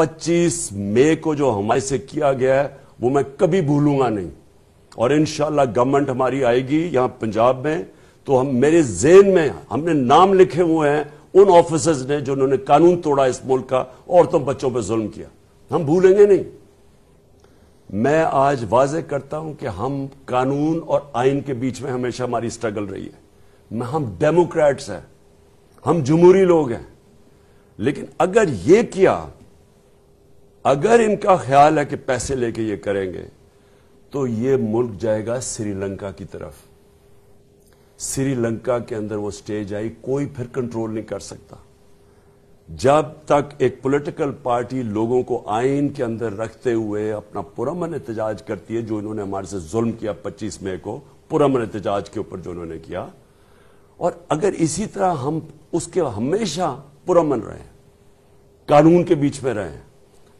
25 मई को जो हमारे से किया गया है वो मैं कभी भूलूंगा नहीं और इन गवर्नमेंट हमारी आएगी यहां पंजाब में तो हम मेरे जेन में हमने नाम लिखे हुए हैं उन ऑफिसर्स ने जो उन्होंने कानून तोड़ा इस मुल्क का औरतों बच्चों पर जुल्म किया हम भूलेंगे नहीं मैं आज वाजे करता हूं कि हम कानून और आइन के बीच में हमेशा हमारी स्ट्रगल रही है हम डेमोक्रेट्स हैं हम जमहूरी लोग हैं लेकिन अगर यह किया अगर इनका ख्याल है कि पैसे लेके ये करेंगे तो ये मुल्क जाएगा श्रीलंका की तरफ श्रीलंका के अंदर वो स्टेज आई कोई फिर कंट्रोल नहीं कर सकता जब तक एक पॉलिटिकल पार्टी लोगों को आइन के अंदर रखते हुए अपना पुरमन एहतजाज करती है जो इन्होंने हमारे से जुल्म किया 25 मई को पुरमन एहतजाज के ऊपर जो इन्होंने किया और अगर इसी तरह हम उसके हमेशा पुरमन रहे कानून के बीच में रहें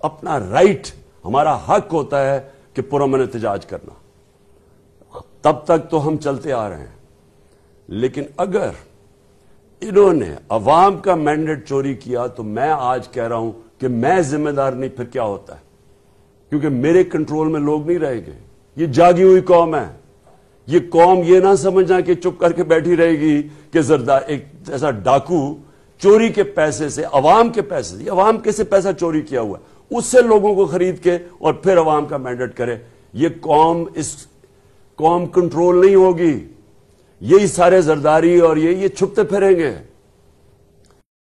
अपना राइट हमारा हक होता है कि पुरमन एहतजाज करना तब तक तो हम चलते आ रहे हैं लेकिन अगर इन्होंने अवाम का मैंडेट चोरी किया तो मैं आज कह रहा हूं कि मैं जिम्मेदार नहीं फिर क्या होता है क्योंकि मेरे कंट्रोल में लोग नहीं रहेंगे ये जागी हुई कौम है ये कौम ये ना समझना कि चुप करके बैठी रहेगी कि जरदार एक ऐसा डाकू चोरी के पैसे से अवाम के पैसे से अवाम कैसे पैसा चोरी किया हुआ है उससे लोगों को खरीद के और फिर अवाम का मैंडेट करे ये कौम इस कौम कंट्रोल नहीं होगी यही सारे जरदारी और ये ये छुपते फिरेंगे